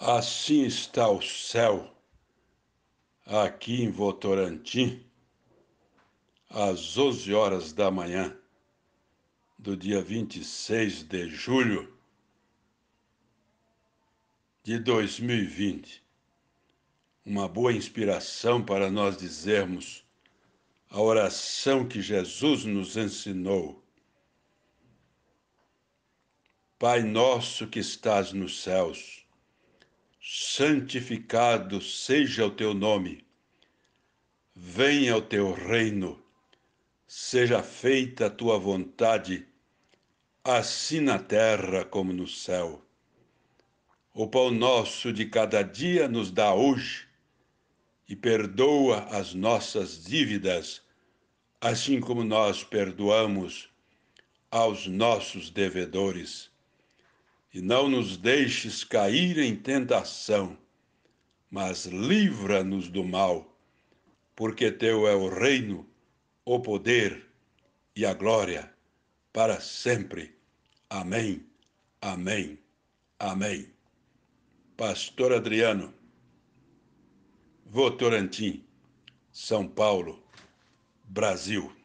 Assim está o céu aqui em Votorantim, às 11 horas da manhã do dia 26 de julho de 2020. Uma boa inspiração para nós dizermos a oração que Jesus nos ensinou. Pai nosso que estás nos céus, santificado seja o teu nome. Venha o teu reino. Seja feita a tua vontade, assim na terra como no céu. O pão nosso de cada dia nos dá hoje e perdoa as nossas dívidas, assim como nós perdoamos aos nossos devedores e não nos deixes cair em tentação, mas livra-nos do mal, porque teu é o reino, o poder e a glória para sempre. Amém. Amém. Amém. Pastor Adriano, Votorantim, São Paulo, Brasil.